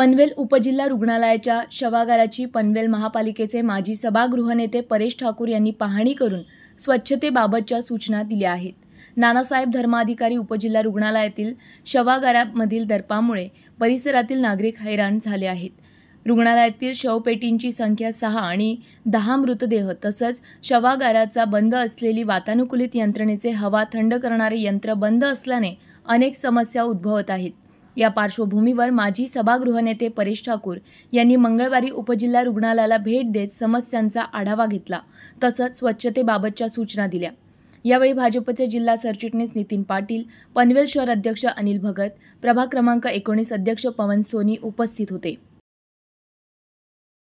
पनवेल उपजिल्हा रुग्णालयाच्या शवागाराची पनवेल महापालिकेचे माजी सभागृहनेते परेश ठाकूर यांनी पाहणी करून स्वच्छतेबाबतच्या सूचना दिल्या आहेत नानासाहेब धर्माधिकारी उपजिल्हा रुग्णालयातील शवागारामधील दर्पामुळे परिसरातील नागरिक हैराण झाले आहेत रुग्णालयातील शवपेटींची संख्या सहा आणि दहा मृतदेह तसंच शवागाराचा बंद असलेली वातानुकूलित यंत्रणेचे हवा थंड करणारे यंत्र बंद असल्याने अनेक समस्या उद्भवत आहेत या पार्श्वभूमीवर माजी सभागृहनेते परेश ठाकूर यांनी मंगळवारी उपजिल्हा रुग्णालयाला भेट देत समस्यांचा आढावा घेतला तसंच स्वच्छतेबाबतच्या सूचना दिल्या यावेळी भाजपचे जिल्हा सरचिटणीस नितीन पाटील पनवेल शहर अध्यक्ष अनिल भगत प्रभाग क्रमांक एकोणीस अध्यक्ष पवन सोनी उपस्थित होते